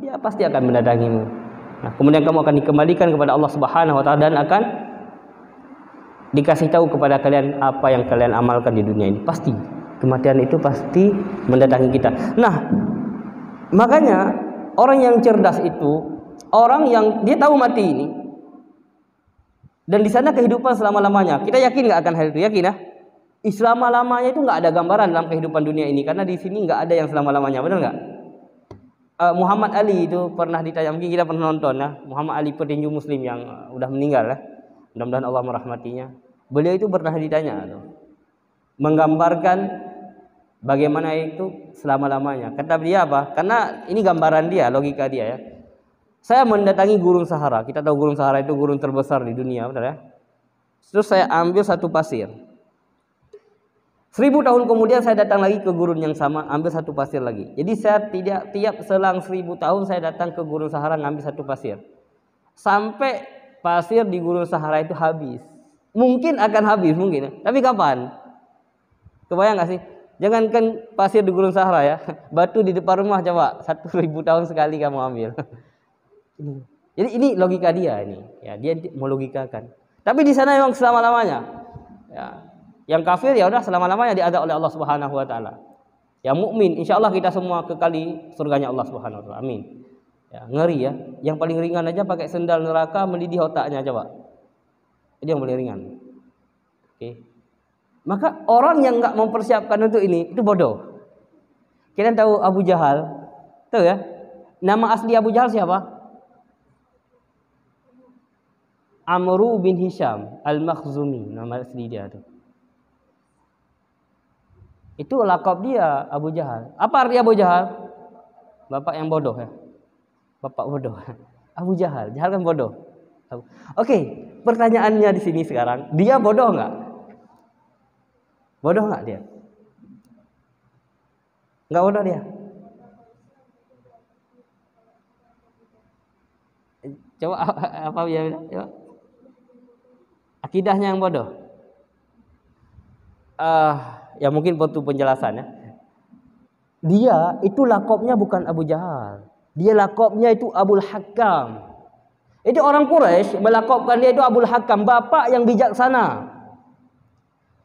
dia pasti akan mendatangimu. Nah, kemudian kamu akan dikembalikan kepada Allah Subhanahu wa taala dan akan dikasih tahu kepada kalian apa yang kalian amalkan di dunia ini. Pasti kematian itu pasti mendatangi kita. Nah, makanya orang yang cerdas itu orang yang dia tahu mati ini dan di sana kehidupan selama-lamanya. Kita yakin nggak akan hal itu? Yakin ya? Islam lamanya itu nggak ada gambaran dalam kehidupan dunia ini karena di sini nggak ada yang selama-lamanya, benar nggak? uh, Muhammad Ali itu pernah ditanya mungkin kita pernah nonton ya Muhammad Ali petinju muslim yang eh, sudah uh, meninggal ya. Mudah-mudahan Allah merahmatinya. Beliau itu pernah ditanya itu. Menggambarkan bagaimana itu selama-lamanya. Kata dia apa? Karena ini gambaran dia, logika dia ya. Saya mendatangi gurun Sahara. Kita tahu gurun Sahara itu gurun terbesar di dunia, betul ya? Terus saya ambil satu pasir. Seribu tahun kemudian saya datang lagi ke gurun yang sama, ambil satu pasir lagi. Jadi saya tidak tiap selang seribu tahun saya datang ke gurun Sahara ngambil satu pasir. Sampai pasir di gurun Sahara itu habis. Mungkin akan habis mungkin, ya. tapi kapan? Kebayang gak sih? Jangankan pasir di gurun Sahara ya, batu di depan rumah coba satu ribu tahun sekali kamu ambil. Jadi ini logika dia ini, ya dia mau logikakan. Tapi di sana memang selama lamanya. Ya, Yang kafir ya sudah selama-lamanya diazab oleh Allah Subhanahu wa taala. Yang mukmin insyaallah kita semua kekali surganya Allah Subhanahu wa taala. Amin. Ya, ngeri ya. Yang paling ringan aja pakai sendal neraka mendidih otaknya coba. Itu yang paling ringan. Oke. Maka orang yang enggak mempersiapkan untuk ini itu bodoh. Kalian tahu Abu Jahal? Tahu ya? Nama asli Abu Jahal siapa? Amru bin Hisham Al-Makhzumi nama asli dia tuh. Itu lakop dia Abu Jahal. Apa arti Abu Jahal? Bapak yang bodoh ya. Bapak bodoh. Abu Jahal, Jahal kan bodoh. Oke, okay, pertanyaannya di sini sekarang, dia bodoh nggak? Bodoh nggak dia? Nggak bodoh dia? Coba apa dia bilang? Coba. Akidahnya yang bodoh. Uh, Ya mungkin perlu penjelasan ya. Dia itu lakopnya bukan Abu Jahal. Dia lakopnya itu Abu Hakam. Itu orang Quraisy melakopkan dia itu Abu Hakam, bapa yang bijaksana.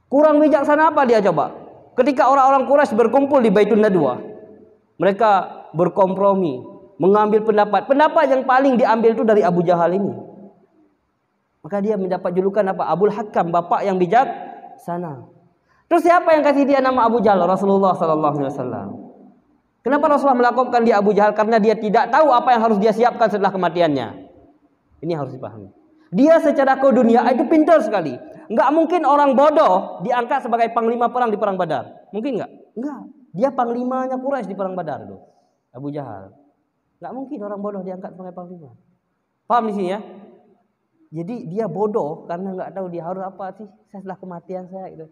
Kurang bijaksana apa dia coba? Ketika orang-orang Quraisy berkumpul di Baitul Nadwa, mereka berkompromi, mengambil pendapat. Pendapat yang paling diambil itu dari Abu Jahal ini. Maka dia mendapat julukan apa? Abu Hakam, bapa yang bijaksana. Terus siapa yang kasih dia nama Abu Jahal? Rasulullah Sallallahu Alaihi Wasallam. Kenapa Rasulullah melakukan dia Abu Jahal? Karena dia tidak tahu apa yang harus dia siapkan setelah kematiannya. Ini harus dipahami. Dia secara dunia itu pintar sekali. Enggak mungkin orang bodoh diangkat sebagai panglima perang di perang Badar. Mungkin enggak? Enggak. Dia panglimanya Quraisy di perang Badar tuh. Abu Jahal. Enggak mungkin orang bodoh diangkat sebagai panglima. Paham di sini ya? Jadi dia bodoh karena nggak tahu dia harus apa sih setelah kematian saya gitu.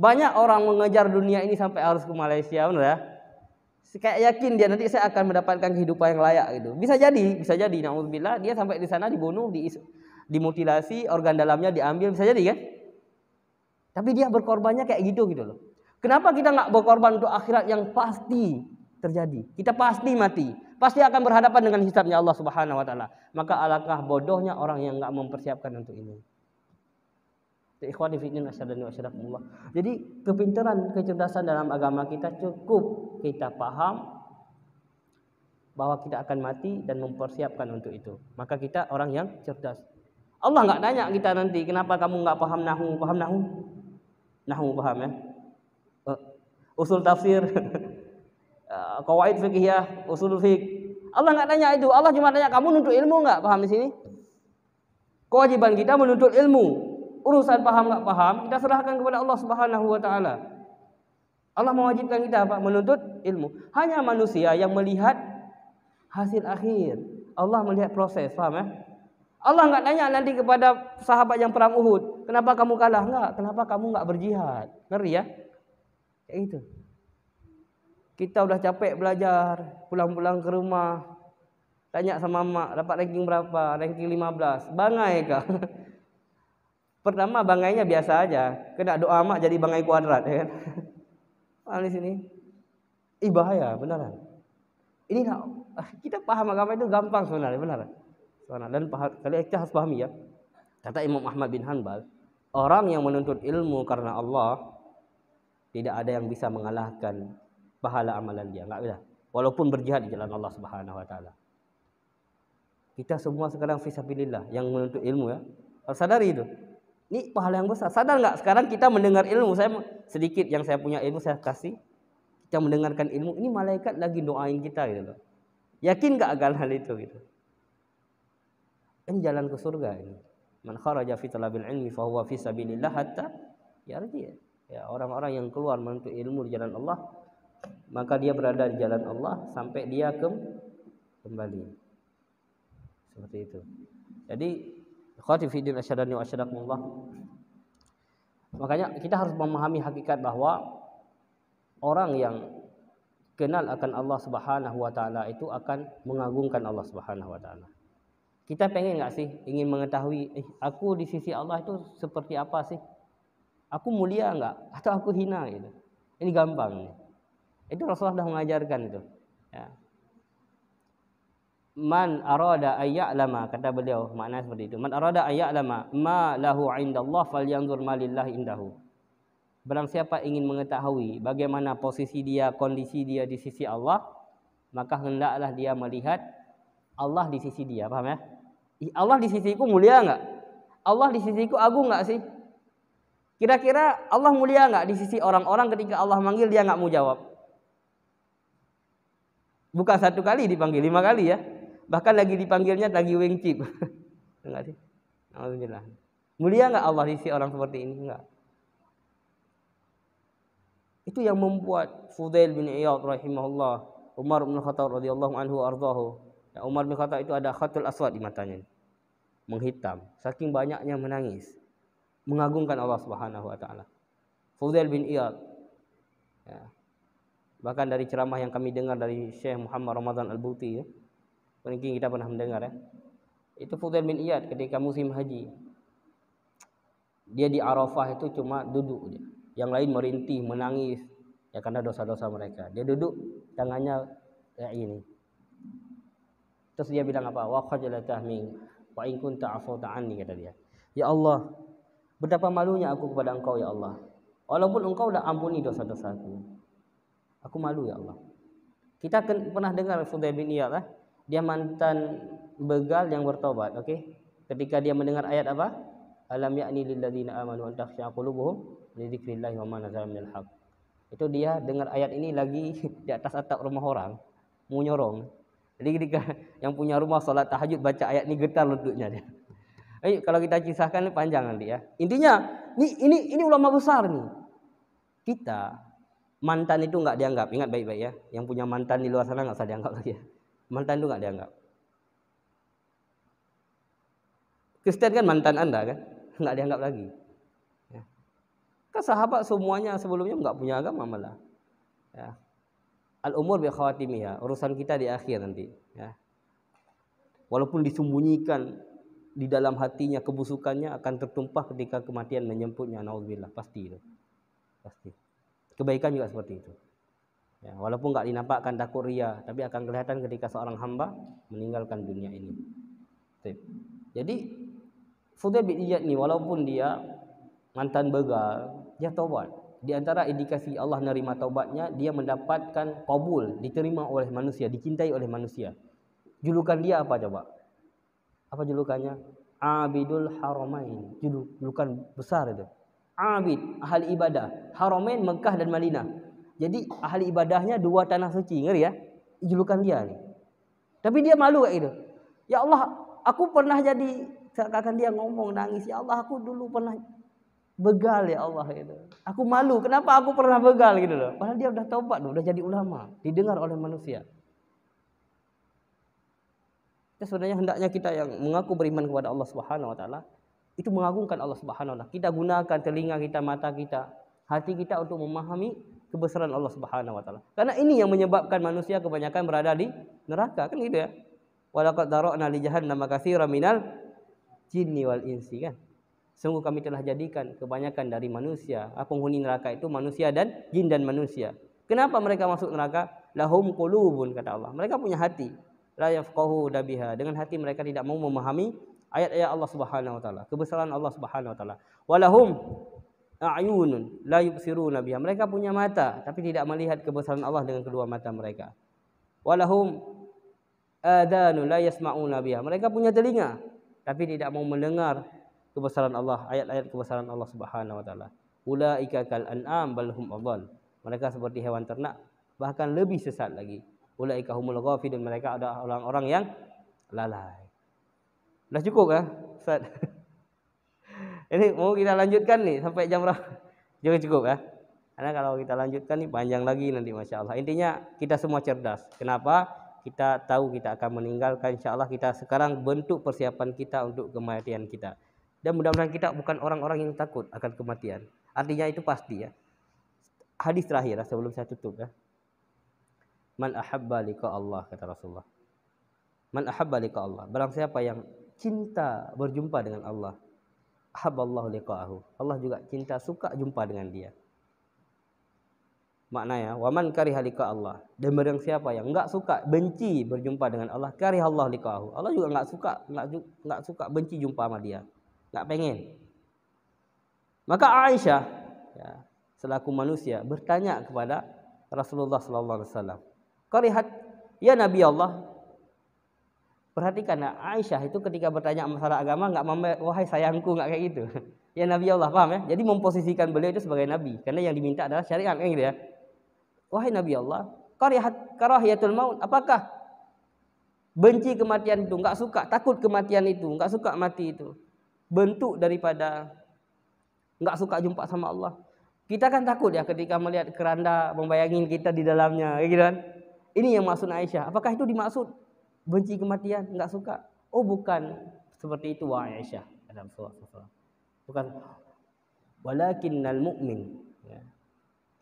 Banyak orang mengejar dunia ini sampai harus ke Malaysia, benar ya? Kayak yakin dia nanti saya akan mendapatkan kehidupan yang layak gitu. Bisa jadi, bisa jadi. Nauzubillah dia sampai di sana dibunuh, di, dimutilasi, organ dalamnya diambil, bisa jadi kan? Tapi dia berkorbannya kayak gitu gitu loh. Kenapa kita nggak berkorban untuk akhirat yang pasti terjadi? Kita pasti mati, pasti akan berhadapan dengan hisabnya Allah Subhanahu Wa Taala. Maka alangkah bodohnya orang yang nggak mempersiapkan untuk ini. ikhwan fillah asyradani wasyarakumullah. Jadi kepintaran kecerdasan dalam agama kita cukup kita faham bahawa kita akan mati dan mempersiapkan untuk itu. Maka kita orang yang cerdas. Allah enggak tanya kita nanti kenapa kamu enggak faham nahwu, faham nahwu? Nahwu paham ya. Eh? Eh, usul tafsir eh, qawaid fiqhiyah, usul fiqh. Allah enggak tanya itu. Allah cuma tanya kamu nuntut ilmu enggak? Paham di sini? Kewajiban kita menuntut ilmu urusan faham tak faham kita serahkan kepada Allah Subhanahu Wa Taala. Allah mewajibkan kita apa? Menuntut ilmu. Hanya manusia yang melihat hasil akhir. Allah melihat proses, faham ya? Allah enggak tanya nanti kepada sahabat yang perang Uhud, kenapa kamu kalah? Enggak, kenapa kamu enggak berjihad? Ngeri ya? Kayak gitu. Kita sudah capek belajar, pulang-pulang ke rumah, tanya sama mak, dapat ranking berapa? Ranking 15. Bangai kah? Pertama bangainya biasa aja. Kena doa mak jadi bangai kuadrat ya kan. di sini. Ih bahaya beneran. Ini nak ah, kita paham agama itu gampang sebenarnya benar. Sebenarnya dan kalian harus pahami ya. Kata Imam Ahmad bin Hanbal, orang yang menuntut ilmu karena Allah tidak ada yang bisa mengalahkan pahala amalan dia, enggak bisa. Walaupun berjihad di jalan Allah Subhanahu wa taala. Kita semua sekarang fi yang menuntut ilmu ya. Harus sadari itu. Ini pahala yang besar. Sadar enggak sekarang kita mendengar ilmu. Saya sedikit yang saya punya ilmu saya kasih. Kita mendengarkan ilmu. Ini malaikat lagi doain kita gitu Yakin enggak akan hal itu gitu. Ini jalan ke surga ini. Man kharaja fi talabil ilmi fa fi sabilillah hatta yardi. Ya orang-orang yang keluar menuntut ilmu di jalan Allah maka dia berada di jalan Allah sampai dia kembali. Seperti itu. Jadi Khawatir fidin asyadani wa asyadakumullah Makanya kita harus memahami hakikat bahawa Orang yang kenal akan Allah subhanahu wa ta'ala itu akan mengagungkan Allah subhanahu wa ta'ala Kita pengen tak sih ingin mengetahui eh, Aku di sisi Allah itu seperti apa sih Aku mulia enggak atau aku hina gitu. Ini gampang. Itu Rasulullah dah mengajarkan itu. Ya man arada ay lama kata beliau makna seperti itu man arada ay lama. ma lahu indallah falyanzur ma lillah indahu barang siapa ingin mengetahui bagaimana posisi dia kondisi dia di sisi Allah maka hendaklah dia melihat Allah di sisi dia faham ya Allah di sisiku mulia enggak Allah di sisiku agung enggak sih kira-kira Allah mulia enggak di sisi orang-orang ketika Allah manggil dia enggak mau jawab Bukan satu kali dipanggil, lima kali ya. Bahkan lagi dipanggilnya lagi wingtip. Enggak sih. Alhamdulillah. Mulia enggak Allah isi orang seperti ini? Enggak. Itu yang membuat Fudail bin Iyad rahimahullah, Umar bin Khattab radhiyallahu anhu ardhahu. Ya Umar bin Khattab itu ada khatul aswad di matanya. Menghitam, saking banyaknya menangis. Mengagungkan Allah Subhanahu wa taala. Fudail bin Iyad. Ya. Bahkan dari ceramah yang kami dengar dari Syekh Muhammad Ramadan Al-Buti ya. Mungkin kita pernah mendengar ya, Itu Fudail bin Iyad ketika musim haji. Dia di Arafah itu cuma duduk saja. Yang lain merintih, menangis ya karena dosa-dosa mereka. Dia duduk tangannya kayak eh, ini. Terus dia bilang apa? Wa khajalatah min wa in kunta afawta anni kata dia. Ya Allah, betapa malunya aku kepada Engkau ya Allah. Walaupun Engkau dah ampuni dosa-dosaku. Aku malu ya Allah. Kita pernah dengar Fudail bin Iyad eh? Lah? dia mantan begal yang bertobat okey ketika dia mendengar ayat apa alam ya'ni lil ladzina amanu an takhsha qulubuhum li dzikrillah wa ma nazala minal haqq itu dia dengar ayat ini lagi di atas atap rumah orang menyorong. jadi ketika yang punya rumah solat tahajud baca ayat ni getar lututnya dia Ayo kalau kita kisahkan panjang nanti ya. Intinya ni ini ini ulama besar ni. Kita mantan itu enggak dianggap. Ingat baik-baik ya. Yang punya mantan di luar sana enggak usah dianggap lagi ya mantan tu tak dianggap. Kristen kan mantan anda kan? Tak dianggap lagi. Ya. Kan sahabat semuanya sebelumnya tak punya agama malah. Ya. Al-umur bi khawatimiya. Urusan kita di akhir nanti. Ya. Walaupun disembunyikan di dalam hatinya kebusukannya akan tertumpah ketika kematian menyemputnya. Na'udzubillah. Pasti itu. Pasti. Kebaikan juga seperti itu. Ya, walaupun tidak dinampakkan takut ria, tapi akan kelihatan ketika seorang hamba meninggalkan dunia ini. Jadi, Fudel bin Iyad ni, walaupun dia mantan begal, dia taubat. Di antara indikasi Allah menerima taubatnya, dia mendapatkan kabul, diterima oleh manusia, dicintai oleh manusia. Julukan dia apa coba? Apa julukannya? Abidul Haramain. Julukan besar itu. Abid, ahli ibadah. Haramain, Mekah dan Madinah. Jadi ahli ibadahnya dua tanah suci ngeri ya. Julukan dia ni. Tapi dia malu kayak itu? Ya Allah, aku pernah jadi seakan dia ngomong nangis. Ya Allah, aku dulu pernah begal ya Allah itu. Aku malu kenapa aku pernah begal gitu loh. Padahal dia udah taubat, udah jadi ulama, didengar oleh manusia. Ya, sebenarnya hendaknya kita yang mengaku beriman kepada Allah Subhanahu wa taala itu mengagungkan Allah Subhanahu wa taala. Kita gunakan telinga kita, mata kita, hati kita untuk memahami kebesaran Allah Subhanahu wa taala. Karena ini yang menyebabkan manusia kebanyakan berada di neraka, kan gitu ya. Wa Walaqad darana li jahannam makatsiran minal jinni wal insi kan. Sungguh kami telah jadikan kebanyakan dari manusia, penghuni neraka itu manusia dan jin dan manusia. Kenapa mereka masuk neraka? Lahum qulubun kata Allah. Mereka punya hati. La yafqahu dabiha. Dengan hati mereka tidak mau memahami ayat-ayat Allah Subhanahu wa taala, kebesaran Allah Subhanahu wa taala. Walahum a'yunun la yubsiruna biha. Mereka punya mata tapi tidak melihat kebesaran Allah dengan kedua mata mereka. Walahum adanu la yasma'una biha. Mereka punya telinga tapi tidak mau mendengar kebesaran Allah, ayat-ayat kebesaran Allah Subhanahu wa taala. Ulaika kal an'am bal hum adall. Mereka seperti hewan ternak bahkan lebih sesat lagi. Ulaika humul dan Mereka adalah orang-orang yang lalai. Sudah cukup ya, Ustaz? Ini mau kita lanjutkan nih sampai jam berapa? Juga cukup ya. Karena kalau kita lanjutkan nih panjang lagi nanti masya Allah. Intinya kita semua cerdas. Kenapa? Kita tahu kita akan meninggalkan insya Allah kita sekarang bentuk persiapan kita untuk kematian kita. Dan mudah-mudahan kita bukan orang-orang yang takut akan kematian. Artinya itu pasti ya. Hadis terakhir ya, sebelum saya tutup ya. Man ahabba liqa Allah kata Rasulullah. Man ahabba liqa Allah. Barang siapa yang cinta berjumpa dengan Allah haballahu liqa'ahu. Allah juga cinta suka jumpa dengan dia. Maknanya, waman kariha Allah. Dan barang siapa yang enggak suka benci berjumpa dengan Allah, kariha Allah liqa'ahu. Allah juga enggak suka, enggak, enggak suka benci jumpa sama dia. Enggak pengen. Maka Aisyah ya, selaku manusia bertanya kepada Rasulullah sallallahu alaihi wasallam. Qarihat ya Nabi Allah, Perhatikanlah Aisyah itu ketika bertanya masalah agama enggak mampet wahai sayangku enggak kayak gitu. Ya Nabi Allah paham ya. Jadi memposisikan beliau itu sebagai nabi karena yang diminta adalah syariat kan gitu ya. Wahai Nabi Allah, karihat karahiyatul maut apakah benci kematian itu enggak suka, takut kematian itu, enggak suka mati itu. Bentuk daripada enggak suka jumpa sama Allah. Kita kan takut ya ketika melihat keranda membayangin kita di dalamnya gitu kan. Ini yang maksud Aisyah. Apakah itu dimaksud benci kematian, tidak suka. Oh, bukan seperti itu wahai Aisyah dalam surah Al-Fatihah. Bukan walakinnal mu'min ya.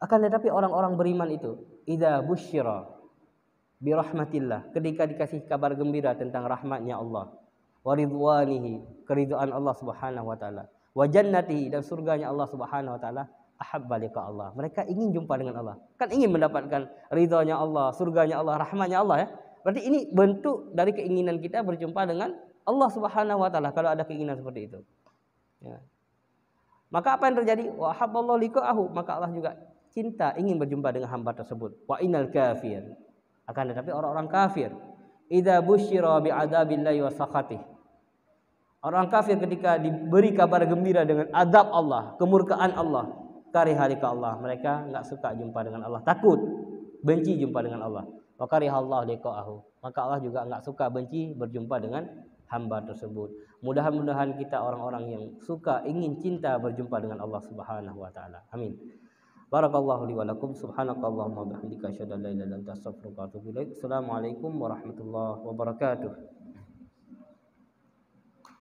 Akan tetapi orang-orang beriman itu idza busyira bi rahmatillah, ketika dikasih kabar gembira tentang rahmatnya Allah, waridwanihi keriduan Allah Subhanahu wa taala, wa dan surganya Allah Subhanahu wa taala ahabba liqa Allah mereka ingin jumpa dengan Allah kan ingin mendapatkan ridhanya Allah surganya Allah rahmatnya Allah ya Berarti ini bentuk dari keinginan kita berjumpa dengan Allah Subhanahu wa taala kalau ada keinginan seperti itu. Ya. Maka apa yang terjadi? Wa haballahu liqa'ahu, maka Allah juga cinta ingin berjumpa dengan hamba tersebut. Wa inal kafir. Akan tetapi orang-orang kafir idza busyira bi adabillahi wa sakhatih. Orang kafir ketika diberi kabar gembira dengan adab Allah, kemurkaan Allah, kari hari ke Allah, mereka enggak suka jumpa dengan Allah, takut, benci jumpa dengan Allah. Wakarihallahu liqa'ahu. Maka Allah juga enggak suka benci berjumpa dengan hamba tersebut. Mudah-mudahan kita orang-orang yang suka ingin cinta berjumpa dengan Allah Subhanahu wa taala. Amin. Barakallahu li wa lakum subhanakallahumma wa bihamdika asyhadu an la ilaha illa anta astaghfiruka wa atubu ilaik. Assalamualaikum warahmatullahi wabarakatuh.